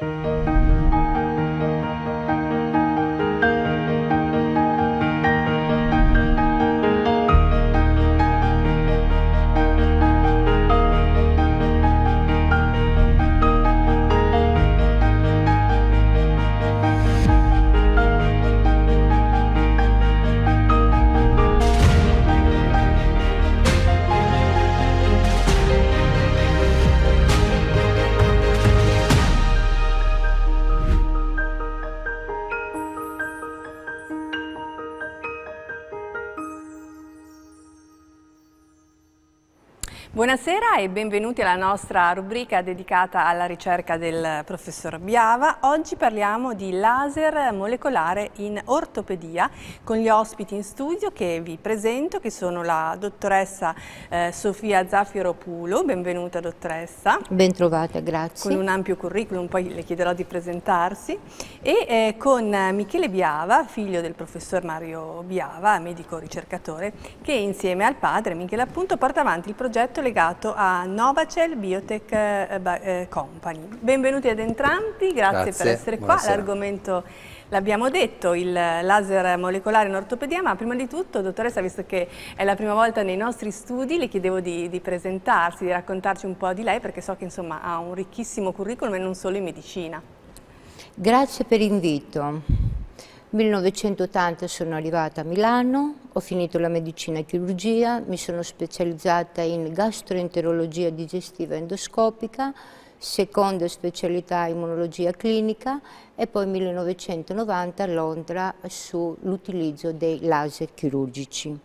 Thank you. Buonasera e benvenuti alla nostra rubrica dedicata alla ricerca del professor Biava. Oggi parliamo di laser molecolare in ortopedia con gli ospiti in studio che vi presento che sono la dottoressa eh, Sofia Zaffiropulo, benvenuta dottoressa. Bentrovata, grazie. Con un ampio curriculum, poi le chiederò di presentarsi e eh, con Michele Biava, figlio del professor Mario Biava, medico ricercatore, che insieme al padre Michele appunto porta avanti il progetto legato dedicato a Novacel Biotech eh, eh, Company. Benvenuti ad entrambi, grazie, grazie. per essere qua. L'argomento l'abbiamo detto, il laser molecolare in ortopedia, ma prima di tutto, dottoressa, visto che è la prima volta nei nostri studi, le chiedevo di, di presentarsi, di raccontarci un po' di lei, perché so che insomma, ha un ricchissimo curriculum e non solo in medicina. Grazie per l'invito. 1980 sono arrivata a Milano, ho finito la medicina e chirurgia, mi sono specializzata in gastroenterologia digestiva endoscopica, seconda specialità immunologia clinica e poi 1990 a Londra sull'utilizzo dei laser chirurgici.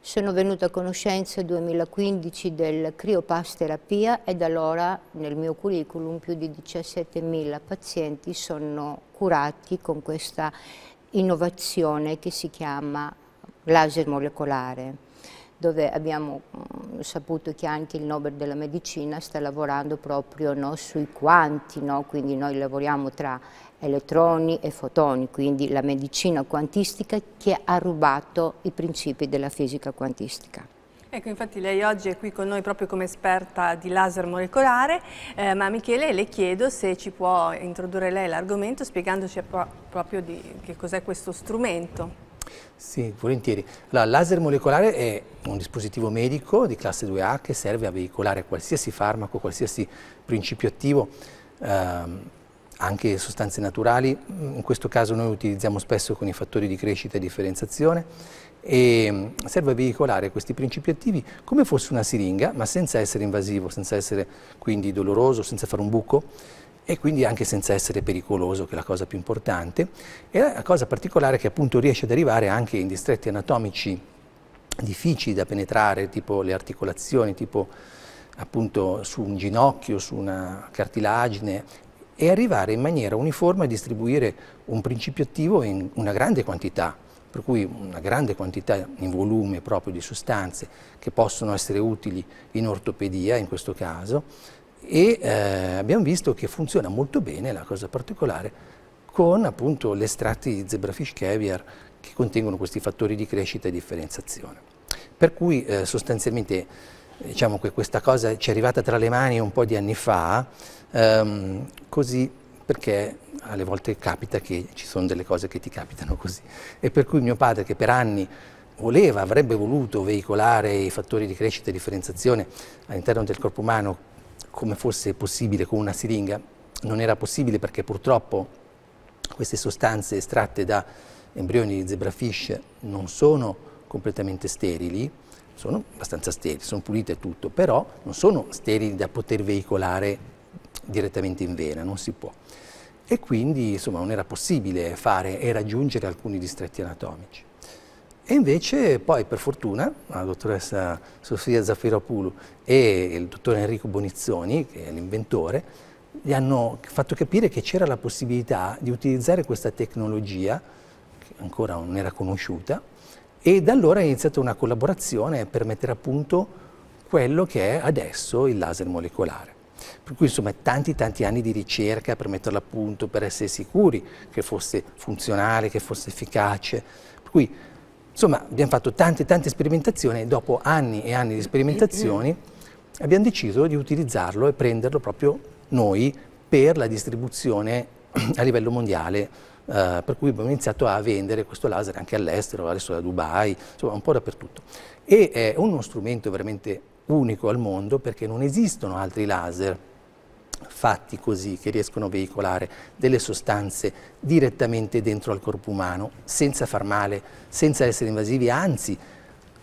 Sono venuta a conoscenza nel 2015 del criopasterapia e da allora nel mio curriculum più di 17.000 pazienti sono curati con questa innovazione che si chiama laser molecolare, dove abbiamo mm, saputo che anche il Nobel della Medicina sta lavorando proprio no, sui quanti, no? quindi noi lavoriamo tra elettroni e fotoni, quindi la medicina quantistica che ha rubato i principi della fisica quantistica. Ecco, infatti lei oggi è qui con noi proprio come esperta di laser molecolare, eh, ma Michele le chiedo se ci può introdurre lei l'argomento spiegandoci pro proprio di che cos'è questo strumento. Sì, volentieri. Allora, laser molecolare è un dispositivo medico di classe 2A che serve a veicolare qualsiasi farmaco, qualsiasi principio attivo, ehm, anche sostanze naturali. In questo caso noi utilizziamo spesso con i fattori di crescita e differenziazione e mm, serve a veicolare questi principi attivi come fosse una siringa, ma senza essere invasivo, senza essere quindi doloroso, senza fare un buco e quindi anche senza essere pericoloso, che è la cosa più importante. E la cosa particolare è che appunto riesce ad arrivare anche in distretti anatomici difficili da penetrare, tipo le articolazioni, tipo appunto su un ginocchio, su una cartilagine e arrivare in maniera uniforme a distribuire un principio attivo in una grande quantità per cui una grande quantità in volume proprio di sostanze che possono essere utili in ortopedia in questo caso e eh, abbiamo visto che funziona molto bene la cosa particolare con appunto gli estratti di zebrafish caviar che contengono questi fattori di crescita e differenziazione. Per cui eh, sostanzialmente diciamo che questa cosa ci è arrivata tra le mani un po' di anni fa, ehm, così perché alle volte capita che ci sono delle cose che ti capitano così. E per cui mio padre, che per anni voleva, avrebbe voluto veicolare i fattori di crescita e differenziazione all'interno del corpo umano come fosse possibile con una siringa, non era possibile perché purtroppo queste sostanze estratte da embrioni di zebrafish non sono completamente sterili, sono abbastanza sterili, sono pulite tutto, però non sono sterili da poter veicolare direttamente in vena, non si può. E quindi insomma, non era possibile fare e raggiungere alcuni distretti anatomici. E invece poi per fortuna la dottoressa Sofia Zaffiropoulou e il dottor Enrico Bonizzoni, che è l'inventore, gli hanno fatto capire che c'era la possibilità di utilizzare questa tecnologia, che ancora non era conosciuta, e da allora è iniziata una collaborazione per mettere a punto quello che è adesso il laser molecolare. Per cui insomma tanti tanti anni di ricerca per metterla a punto, per essere sicuri che fosse funzionale, che fosse efficace. Per cui insomma abbiamo fatto tante tante sperimentazioni e dopo anni e anni di sperimentazioni abbiamo deciso di utilizzarlo e prenderlo proprio noi per la distribuzione a livello mondiale. Eh, per cui abbiamo iniziato a vendere questo laser anche all'estero, adesso da Dubai, insomma un po' dappertutto. E è uno strumento veramente unico al mondo perché non esistono altri laser fatti così che riescono a veicolare delle sostanze direttamente dentro al corpo umano senza far male, senza essere invasivi, anzi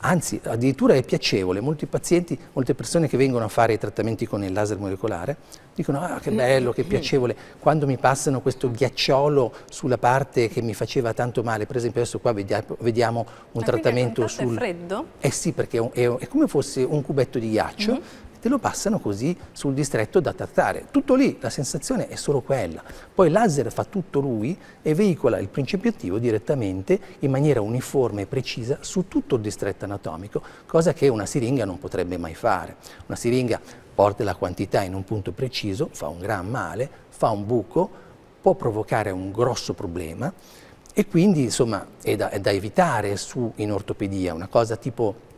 anzi addirittura è piacevole, molti pazienti, molte persone che vengono a fare i trattamenti con il laser molecolare dicono ah che bello, che piacevole, quando mi passano questo ghiacciolo sulla parte che mi faceva tanto male, per esempio adesso qua vediamo un Ma trattamento sul... è freddo? Eh sì, perché è, un, è, è, come fosse un cubetto di ghiaccio, mm -hmm te lo passano così sul distretto da trattare. Tutto lì, la sensazione è solo quella. Poi il laser fa tutto lui e veicola il principio attivo direttamente in maniera uniforme e precisa su tutto il distretto anatomico, cosa che una siringa non potrebbe mai fare. Una siringa porta la quantità in un punto preciso, fa un gran male, fa un buco, può provocare un grosso problema e quindi insomma è da, è da evitare su, in ortopedia, una cosa tipo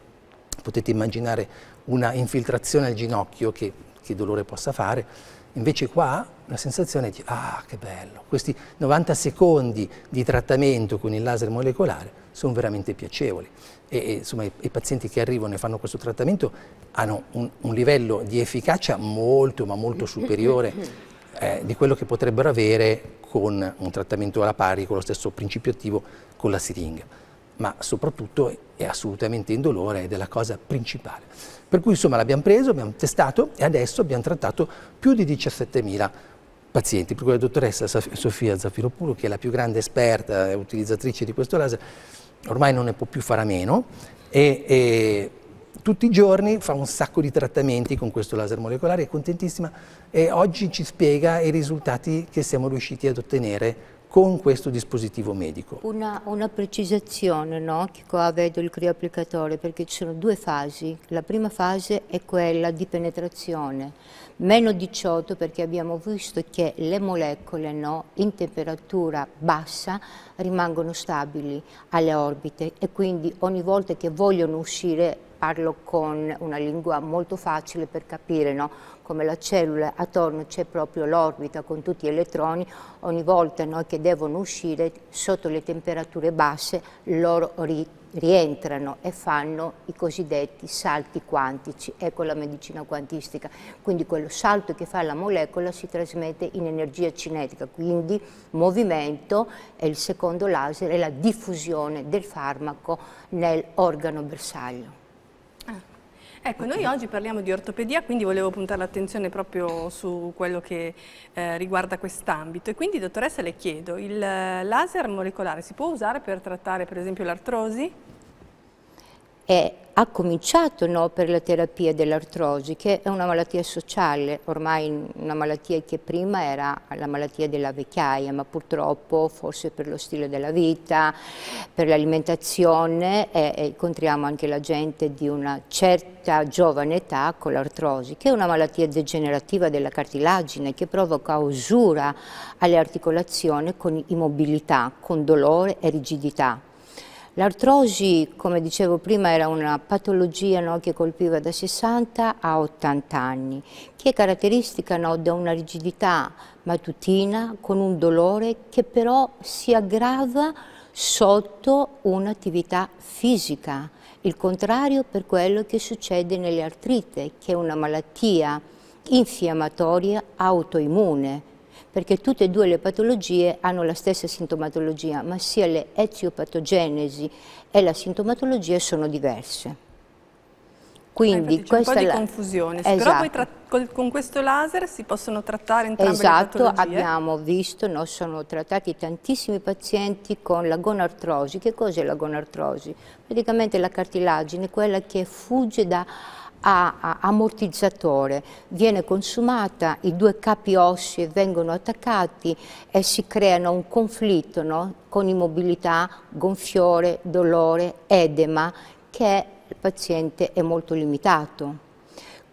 potete immaginare una infiltrazione al ginocchio che, che dolore possa fare, invece qua la sensazione è di ah che bello, questi 90 secondi di trattamento con il laser molecolare sono veramente piacevoli e, e insomma i, i, pazienti che arrivano e fanno questo trattamento hanno un, un livello di efficacia molto ma molto superiore eh, di quello che potrebbero avere con un trattamento alla pari con lo stesso principio attivo con la siringa ma soprattutto è assolutamente indolore ed è la cosa principale. Per cui insomma l'abbiamo preso, abbiamo testato e adesso abbiamo trattato più di 17.000 pazienti, per cui la dottoressa Sofia Zafiropulo, che è la più grande esperta e utilizzatrice di questo laser, ormai non ne può più fare a meno e, e tutti i giorni fa un sacco di trattamenti con questo laser molecolare, è contentissima e oggi ci spiega i risultati che siamo riusciti ad ottenere con questo dispositivo medico. Una, una precisazione no, che qua vedo il crioapplicatore perché ci sono due fasi. La prima fase è quella di penetrazione, meno 18 perché abbiamo visto che le molecole no, in temperatura bassa rimangono stabili alle orbite e quindi ogni volta che vogliono uscire parlo con una lingua molto facile per capire, no? come la cellula, attorno c'è proprio l'orbita con tutti gli elettroni, ogni volta no, che devono uscire sotto le temperature basse loro rientrano e fanno i cosiddetti salti quantici, ecco la medicina quantistica, quindi quello salto che fa la molecola si trasmette in energia cinetica, quindi movimento e il secondo laser è la diffusione del farmaco nell'organo bersaglio. Ecco, noi oggi parliamo di ortopedia, quindi volevo puntare l'attenzione proprio su quello che eh, riguarda quest'ambito. E quindi, dottoressa, le chiedo, il eh, laser molecolare si può usare per trattare per esempio l'artrosi? è, ha cominciato no, per la terapia dell'artrosi, che è una malattia sociale, ormai una malattia che prima era la malattia della vecchiaia, ma purtroppo forse per lo stile della vita, per l'alimentazione, incontriamo anche la gente di una certa giovane età con l'artrosi, che è una malattia degenerativa della cartilagine, che provoca usura alle articolazioni con immobilità, con dolore e rigidità L'artrosi, come dicevo prima, era una patologia no, che colpiva da 60 a 80 anni, che è caratteristica no, da una rigidità matutina con un dolore che però si aggrava sotto un'attività fisica, il contrario per quello che succede nelle artrite, che è una malattia infiammatoria autoimmune, perché tutte e due le patologie hanno la stessa sintomatologia, ma sia le eziopatogenesi e la sintomatologia sono diverse. Quindi eh, questa un po' di confusione, esatto. però poi tra... con questo laser si possono trattare entrambe esatto, le patologie? Esatto, abbiamo visto, no, sono trattati tantissimi pazienti con la gonartrosi. Che cos'è la gonartrosi? Praticamente la cartilagine, quella che fugge da ha ammortizzatore, viene consumata, i due capi ossi vengono attaccati e si creano un conflitto no? con immobilità, gonfiore, dolore, edema che il paziente è molto limitato.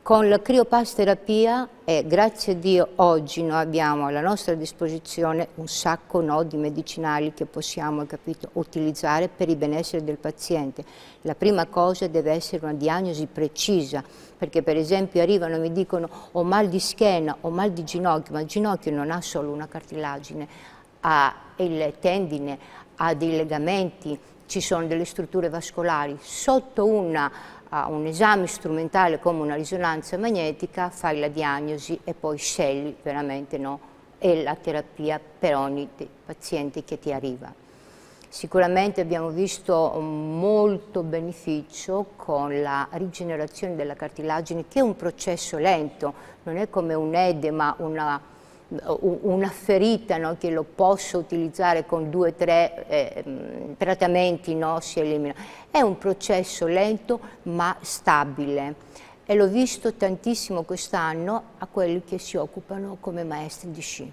Con la criopasterapia, eh, grazie a Dio, oggi noi abbiamo alla nostra disposizione un sacco no, di medicinali che possiamo capito, utilizzare per il benessere del paziente. La prima cosa deve essere una diagnosi precisa, perché per esempio arrivano e mi dicono ho mal di schiena, ho mal di ginocchio, ma il ginocchio non ha solo una cartilagine, ha il tendine, ha dei legamenti, ci sono delle strutture vascolari. Sotto una a un esame strumentale come una risonanza magnetica, fai la diagnosi e poi scegli veramente no, e la terapia per ogni paziente che ti arriva. Sicuramente abbiamo visto molto beneficio con la rigenerazione della cartilagine che è un processo lento, non è come un edema, una una ferita no, che lo posso utilizzare con due o tre eh, mm, trattamenti, no, si elimina. È un processo lento ma stabile e l'ho visto tantissimo quest'anno a quelli che si occupano come maestri di sci.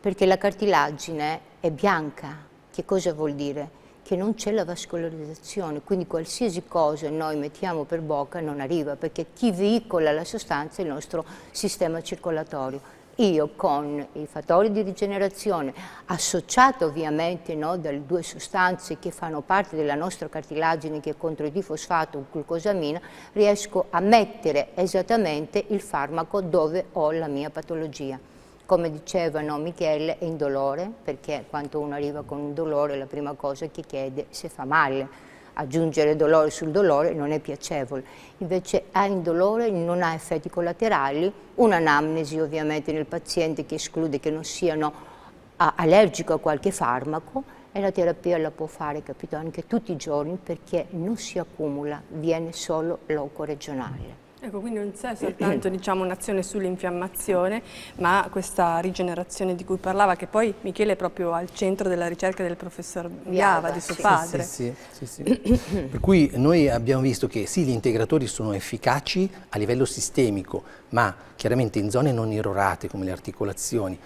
Perché la cartilagine è bianca, che cosa vuol dire? Che non c'è la vascolarizzazione, quindi qualsiasi cosa noi mettiamo per bocca non arriva, perché chi veicola la sostanza è il nostro sistema circolatorio io con i fattori di rigenerazione associato ovviamente no, dalle due sostanze che fanno parte della nostra cartilagine che è contro il difosfato o glucosamina riesco a mettere esattamente il farmaco dove ho la mia patologia come dicevano Michele è indolore perché quando uno arriva con un dolore la prima cosa che chiede se fa male aggiungere dolore sul dolore non è piacevole. Invece indolore non ha effetti collaterali, un'anamnesi ovviamente nel paziente che esclude che non siano allergico a qualche farmaco e la terapia la può fare, capito, anche tutti i giorni perché non si accumula, viene solo loco regionale. Ecco, quindi non c'è soltanto diciamo, un'azione sull'infiammazione, ma questa rigenerazione di cui parlava, che poi Michele è proprio al centro della ricerca del professor Biava, di suo padre. Sì, sì, sì, per cui noi abbiamo visto che sì, gli integratori sono efficaci a livello sistemico, ma chiaramente in zone non irrorate come le articolazioni.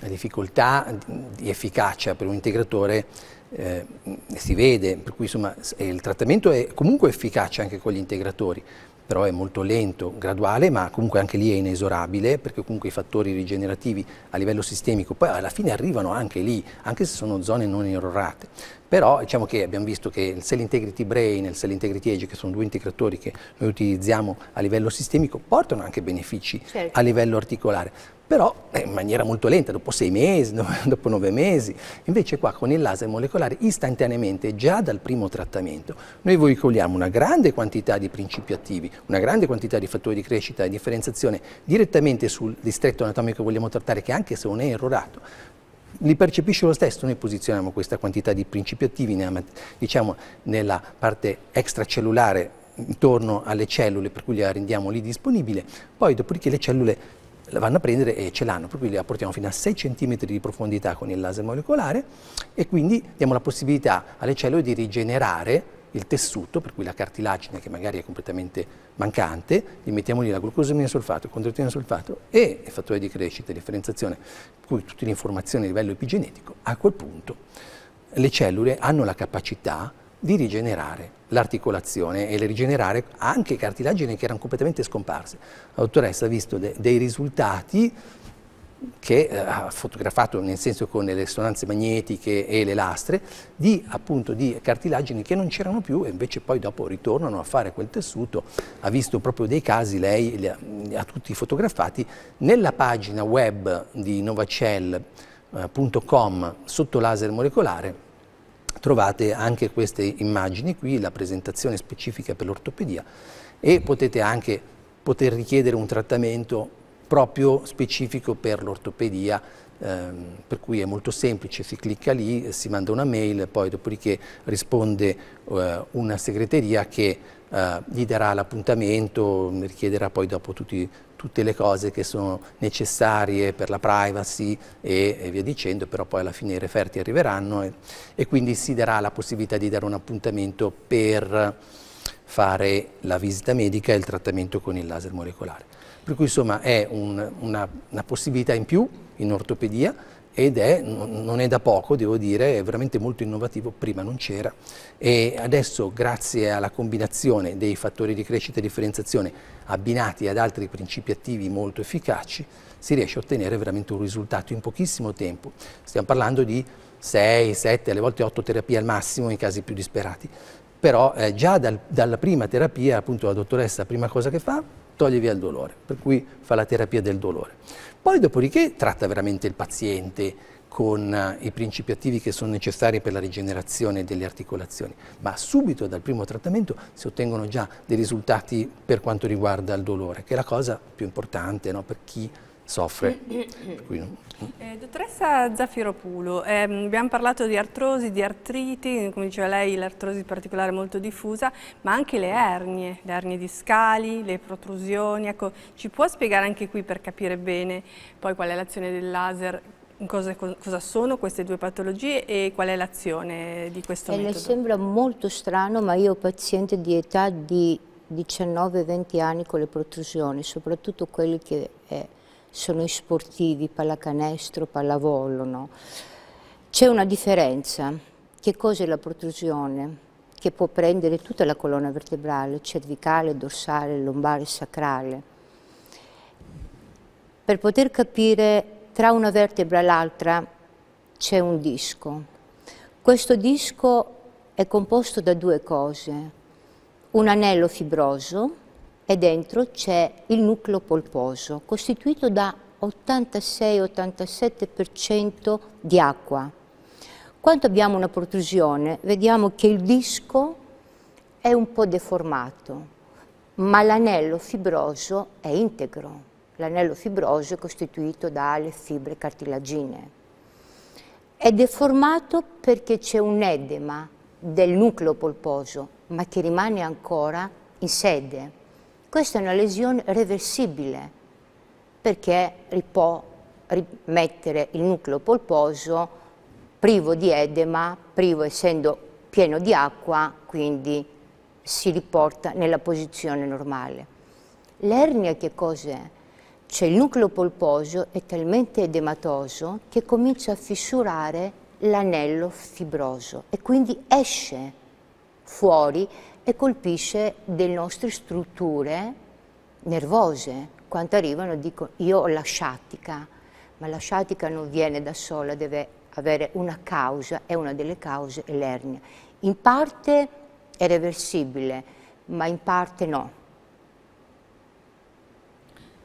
La difficoltà di efficacia per un integratore eh, si vede, per cui insomma, eh, il trattamento è comunque efficace anche con gli integratori, però è molto lento, graduale, ma comunque anche lì è inesorabile, perché comunque i fattori rigenerativi a livello sistemico poi alla fine arrivano anche lì, anche se sono zone non erorate. Però diciamo che abbiamo visto che il Cell Integrity Brain e il Cell Integrity Edge, che sono due integratori che noi utilizziamo a livello sistemico, portano anche benefici certo. a livello articolare però eh, in maniera molto lenta, dopo sei mesi, dopo nove mesi. Invece qua con il laser molecolare istantaneamente, già dal primo trattamento, noi veicoliamo una grande quantità di principi attivi, una grande quantità di fattori di crescita e differenziazione direttamente sul distretto anatomico che vogliamo trattare, che anche se non è errorato, li percepisce lo stesso, noi posizioniamo questa quantità di principi attivi nella, diciamo, nella parte extracellulare intorno alle cellule, per cui la rendiamo lì disponibile, poi dopodiché le cellule la vanno a prendere e ce l'hanno, proprio la portiamo fino a 6 cm di profondità con il laser molecolare e quindi diamo la possibilità alle cellule di rigenerare il tessuto, per cui la cartilagine che magari è completamente mancante, gli mettiamo lì la glucosamina solfato, condrotina solfato e il fattore di crescita, differenziazione, cui tutte le informazioni a livello epigenetico, a quel punto le cellule hanno la capacità di rigenerare l'articolazione e le rigenerare anche cartilagini che erano completamente scomparse. La dottoressa ha visto de dei risultati che eh, ha fotografato nel senso con le risonanze magnetiche e le lastre di, appunto, di cartilagini che non c'erano più e invece poi dopo ritornano a fare quel tessuto ha visto proprio dei casi lei li ha, li ha tutti fotografati nella pagina web di novacell.com eh, sotto laser molecolare trovate anche queste immagini qui, la presentazione specifica per l'ortopedia e potete anche poter richiedere un trattamento proprio specifico per l'ortopedia, ehm, per cui è molto semplice, si clicca lì, si manda una mail, poi dopodiché risponde eh, una segreteria che eh, gli darà l'appuntamento, richiederà poi dopo tutti tutte le cose che sono necessarie per la privacy e, e via dicendo, però poi alla fine i referti arriveranno e, e quindi si darà la possibilità di dare un appuntamento per fare la visita medica e il trattamento con il laser molecolare. Per cui insomma è un, una, una possibilità in più in ortopedia, ed è, non è da poco, devo dire, è veramente molto innovativo, prima non c'era e adesso grazie alla combinazione dei fattori di crescita e differenziazione abbinati ad altri principi attivi molto efficaci si riesce a ottenere veramente un risultato in pochissimo tempo. Stiamo parlando di 6, 7, alle volte 8 terapie al massimo in casi più disperati, però eh, già dal, dalla prima terapia appunto la dottoressa la prima cosa che fa toglie via il dolore, per cui fa la terapia del dolore. Poi dopodiché tratta veramente il paziente con eh, i principi attivi che sono necessari per la rigenerazione delle articolazioni, ma subito dal primo trattamento si ottengono già dei risultati per quanto riguarda il dolore, che è la cosa più importante no? per chi soffre. Eh, dottoressa Zaffiropulo, ehm, abbiamo parlato di artrosi, di artriti, come diceva lei l'artrosi in particolare è molto diffusa, ma anche le ernie, le ernie discali, le protrusioni, ecco, ci può spiegare anche qui per capire bene poi qual è l'azione del laser Cosa, cosa, sono queste due patologie e qual è l'azione di questo e eh, metodo? Le sembra molto strano, ma io ho paziente di età di 19-20 anni con le protrusioni, soprattutto quelli che eh, sono i sportivi, pallacanestro, pallavolo, no? C'è una differenza. Che cos'è la protrusione? Che può prendere tutta la colonna vertebrale, cervicale, dorsale, lombare, sacrale. Per poter capire tra una vertebra e l'altra c'è un disco. Questo disco è composto da due cose, un anello fibroso e dentro c'è il nucleo polposo, costituito da 86-87% di acqua. Quando abbiamo una protrusione, vediamo che il disco è un po' deformato, ma l'anello fibroso è integro. L'anello fibroso è costituito dalle fibre cartilagine. È deformato perché c'è un edema del nucleo polposo, ma che rimane ancora in sede questa è una lesione reversibile perché può rimettere il nucleo polposo privo di edema, privo essendo pieno di acqua, quindi si riporta nella posizione normale. L'ernia che cos'è? Cioè il nucleo polposo è talmente edematoso che comincia a fissurare l'anello fibroso e quindi esce fuori e colpisce delle nostre strutture nervose. Quando arrivano dicono io ho la sciatica, ma la sciatica non viene da sola, deve avere una causa è una delle cause è l'ernia. In parte è reversibile, ma in parte no.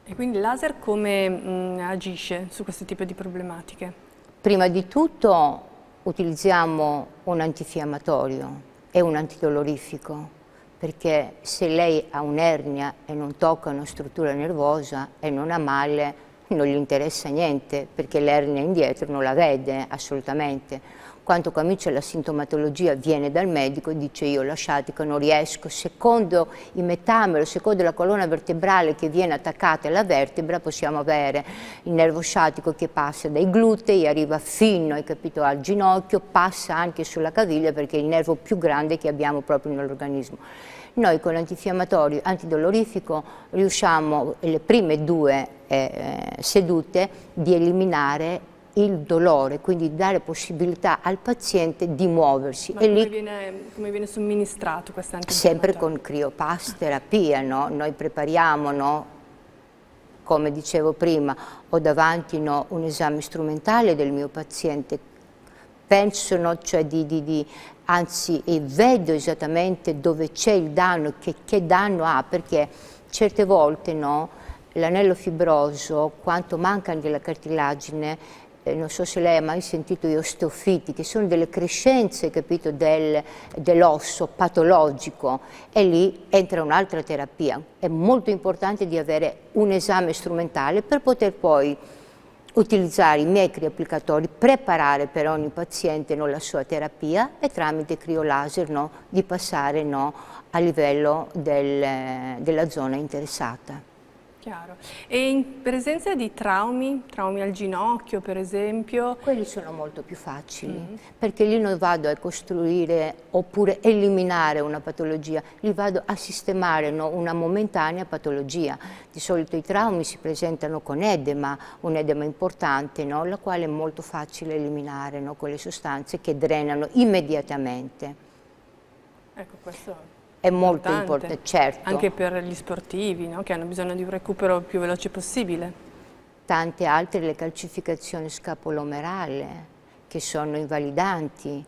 E quindi il laser come mh, mm, agisce su questo tipo di problematiche? Prima di tutto utilizziamo un antifiammatorio, è un antidolorifico perché se lei ha un'ernia e non tocca una struttura nervosa e non ha male non gli interessa niente perché l'ernia indietro non la vede assolutamente quanto comincia la sintomatologia viene dal medico, e dice io la che non riesco, secondo i metamero, secondo la colonna vertebrale che viene attaccata alla vertebra possiamo avere il nervo sciatico che passa dai glutei, arriva fino capito, al ginocchio, passa anche sulla caviglia perché è il nervo più grande che abbiamo proprio nell'organismo. Noi con l'antinfiammatorio antidolorifico riusciamo, le prime due eh, eh sedute, di eliminare il dolore, quindi dare possibilità al paziente di muoversi. Ma e come, lì, viene, come viene somministrato questa antibiotica? Sempre con criopass terapia, no? noi prepariamo no? come dicevo prima, ho davanti no, un esame strumentale del mio paziente, penso, no, cioè di, di, di, anzi vedo esattamente dove c'è il danno, che, che, danno ha, perché certe volte no, l'anello fibroso, quanto manca anche la cartilagine, eh, non so se lei ha mai sentito gli osteofiti, che sono delle crescenze del, dell'osso patologico e lì entra un'altra terapia. È molto importante di avere un esame strumentale per poter poi utilizzare i miei applicatori, preparare per ogni paziente no, la sua terapia e tramite criolaser no, di passare no, a livello del, della zona interessata. Chiaro. E in presenza di traumi, traumi al ginocchio per esempio? Quelli sono molto più facili, mm -hmm. perché lì non vado a costruire oppure eliminare una patologia, lì vado a sistemare no, una momentanea patologia. Di solito i traumi si presentano con edema, un edema importante, no, la quale è molto facile eliminare no, quelle sostanze che drenano immediatamente. Ecco, questo è molto importante, certo. Anche per gli sportivi no? che hanno bisogno di un recupero più veloce possibile. Tante altre, le calcificazioni scapolomerali che sono invalidanti.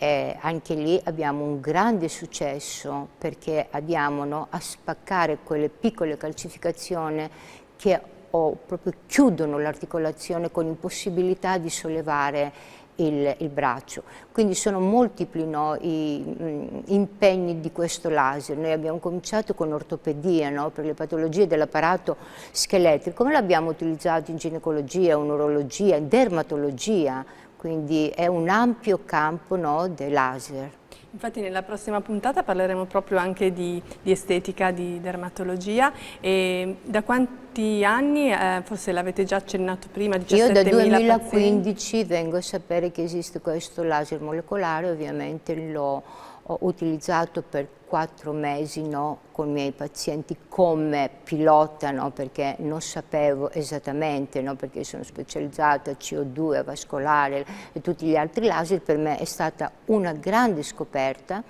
Eh, anche lì abbiamo un grande successo perché andiamo no, a spaccare quelle piccole calcificazioni che o proprio chiudono l'articolazione con impossibilità di sollevare il, il braccio. Quindi sono multipli no, gli mm, impegni di questo laser. Noi abbiamo cominciato con ortopedia no, per le patologie dell'apparato scheletrico, ma l'abbiamo utilizzato in ginecologia, in urologia, in dermatologia, quindi è un ampio campo no, del laser. Infatti nella prossima puntata parleremo proprio anche di, di estetica, di dermatologia e da quanti anni, eh, forse l'avete già accennato prima, 17.000 Io da 2015 pazienti. vengo a sapere che esiste questo laser molecolare, ovviamente lo ho utilizzato per quattro mesi no, con i miei pazienti come pilota, no, perché non sapevo esattamente, no, perché sono specializzata CO2, vascolare e tutti gli altri laser, per me è stata una grande scoperta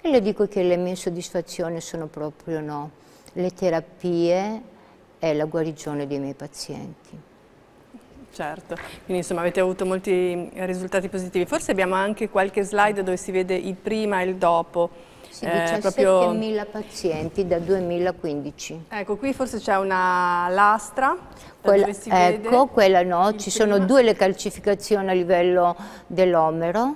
e le dico che le mie soddisfazioni sono proprio le terapie e la guarigione dei miei pazienti. Certo, quindi insomma avete avuto molti eh, risultati positivi. Forse abbiamo anche qualche slide dove si vede il prima e il dopo. Sì, 17.000 eh, proprio... pazienti da 2015. Ecco, qui forse c'è una lastra. Quella, ecco, quella no, ci prima. sono due le calcificazioni a livello dell'omero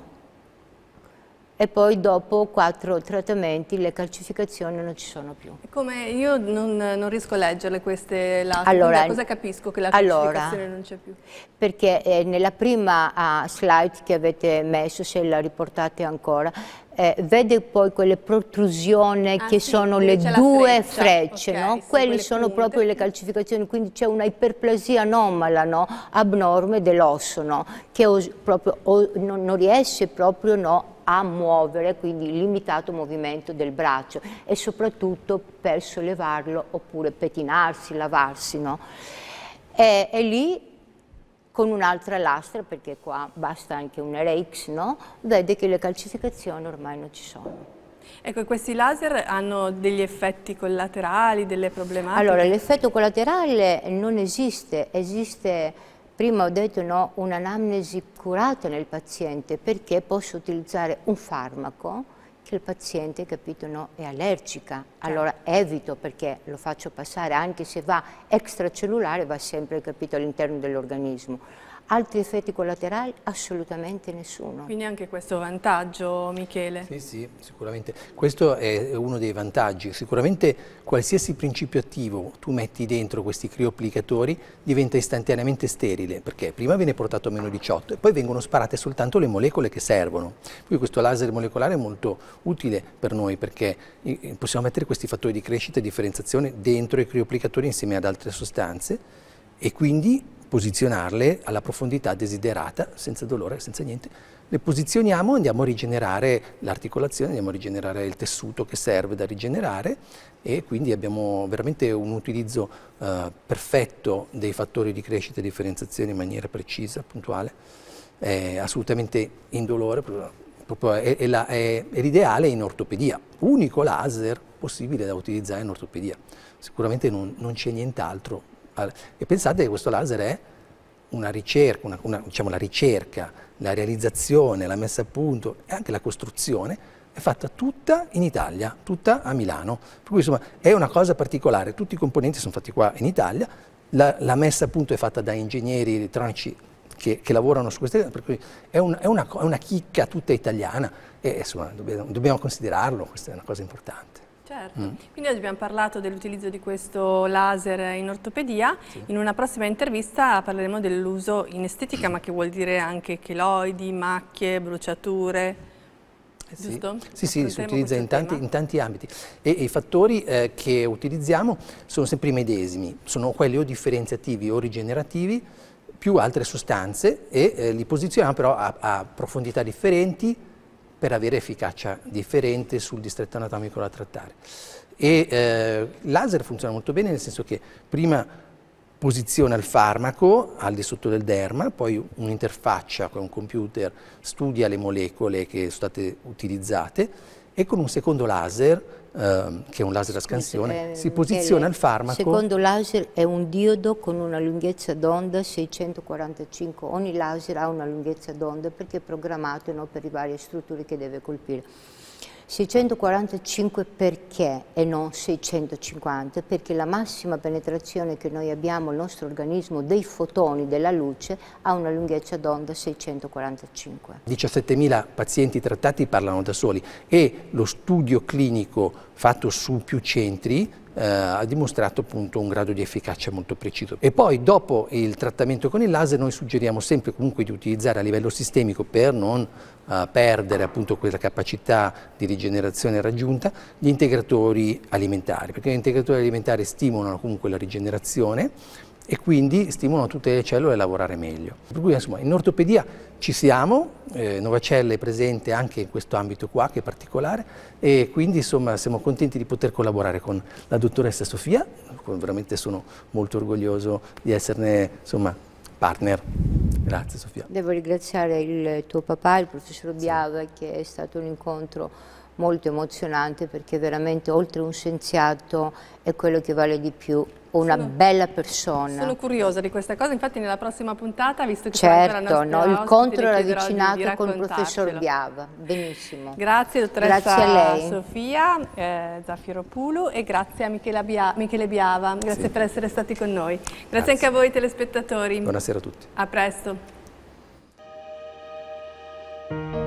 e poi dopo quattro trattamenti le calcificazioni non ci sono più. Come io non, non riesco a leggerle queste lacrime, allora, cosa capisco che la calcificazione non c'è più? Perché eh, nella prima uh, slide che avete messo, se la riportate ancora, eh, vede poi quelle protrusioni ah, che sì, sono le due freccia, frecce, okay, no? sì, quelle sono punte. proprio le calcificazioni, quindi c'è una iperplasia anomala, no? abnorme dell'osso, no? che proprio, non, non riesce proprio no, a muovere, quindi limitato movimento del braccio e soprattutto per sollevarlo oppure pettinarsi, lavarsi. No? E, e lì con un'altra lastra, perché qua basta anche un RX, no? vede che le calcificazioni ormai non ci sono. Ecco, questi laser hanno degli effetti collaterali, delle problematiche? Allora, l'effetto collaterale non esiste, esiste prima ho detto no, un'anamnesi curata nel paziente perché posso utilizzare un farmaco che il paziente, capito, no, è allergica. Certo. Allora evito perché lo faccio passare, anche se va extracellulare, va sempre, capito, all'interno dell'organismo. Altri effetti collaterali? Assolutamente nessuno. Quindi anche questo vantaggio, Michele? Sì, sì, sicuramente. Questo è uno dei vantaggi. Sicuramente qualsiasi principio attivo tu metti dentro questi crioplicatori diventa istantaneamente sterile, perché prima viene portato a meno 18 e poi vengono sparate soltanto le molecole che servono. Quindi questo laser molecolare è molto utile per noi perché eh, possiamo mettere questi fattori di crescita e differenziazione dentro i crioplicatori insieme ad altre sostanze e quindi posizionarle alla profondità desiderata, senza dolore, senza niente. Le posizioniamo, andiamo a rigenerare l'articolazione, andiamo a rigenerare il tessuto che serve da rigenerare e quindi abbiamo veramente un utilizzo eh, perfetto dei fattori di crescita e differenziazione in maniera precisa, puntuale, è assolutamente indolore, proprio è, è, l'ideale in ortopedia, unico laser possibile da utilizzare in ortopedia. Sicuramente non, non c'è nient'altro e pensate che questo laser è una ricerca, una, una, diciamo, la ricerca, la realizzazione, la messa a punto e anche la costruzione è fatta tutta in Italia, tutta a Milano. Per cui insomma è una cosa particolare, tutti i componenti sono fatti qua in Italia, la, la messa a punto è fatta da ingegneri elettronici che, che lavorano su queste, per cui è, un, è, una, è una, chicca tutta italiana e insomma dobbiamo, dobbiamo considerarlo, questa è una cosa importante. Certo. Mm. Quindi oggi abbiamo parlato dell'utilizzo di questo laser in ortopedia, sì. in una prossima intervista parleremo dell'uso in estetica, ma che vuol dire anche cheloidi, macchie, bruciature. Eh sì, sì, sì si utilizza in tanti, in tanti, ambiti e, e i fattori eh, che utilizziamo sono sempre i medesimi, sono quelli o differenziativi o rigenerativi più altre sostanze e eh, li posizioniamo però a, a profondità differenti, per avere efficacia differente sul distretto anatomico da trattare. E eh, laser funziona molto bene nel senso che prima posiziona il farmaco al di sotto del derma, poi un'interfaccia con un computer studia le molecole che sono state utilizzate e con un secondo laser Ehm, che è un laser a scansione, ehm, si posiziona il farmaco. Secondo laser è un diodo con una lunghezza d'onda 645, ogni laser ha una lunghezza d'onda perché è programmato no, per le varie strutture che deve colpire. 645 perché e non 650? Perché la massima penetrazione che noi abbiamo, nel nostro organismo, dei fotoni della luce ha una lunghezza d'onda 645. 17.000 pazienti trattati parlano da soli e lo studio clinico fatto su più centri eh, ha dimostrato appunto un grado di efficacia molto preciso. E poi dopo il trattamento con il laser noi suggeriamo sempre comunque di utilizzare a livello sistemico per non eh, perdere appunto quella capacità di rigenerazione raggiunta gli integratori alimentari, perché gli integratori alimentari stimolano comunque la rigenerazione e quindi stimolano tutte le cellule a lavorare meglio. Per cui insomma, in ortopedia ci siamo, eh, Novacella è presente anche in questo ambito qua che è particolare e quindi insomma, siamo contenti di poter collaborare con la dottoressa Sofia, veramente sono molto orgoglioso di esserne insomma, partner. Grazie Sofia. Devo ringraziare il tuo papà, il professor Biava, sì. che è stato un incontro molto emozionante perché veramente oltre un scienziato è quello che vale di più una sono, bella persona. Sono curiosa di questa cosa, infatti nella prossima puntata, visto che certo, no, il contro era avvicinato con il professor Biava, benissimo. Grazie dottoressa grazie a lei. Sofia eh, Pulu e grazie a Michele, Bia Michele Biava, grazie sì. per essere stati con noi. Grazie, grazie anche a voi telespettatori. Buonasera a tutti. A presto.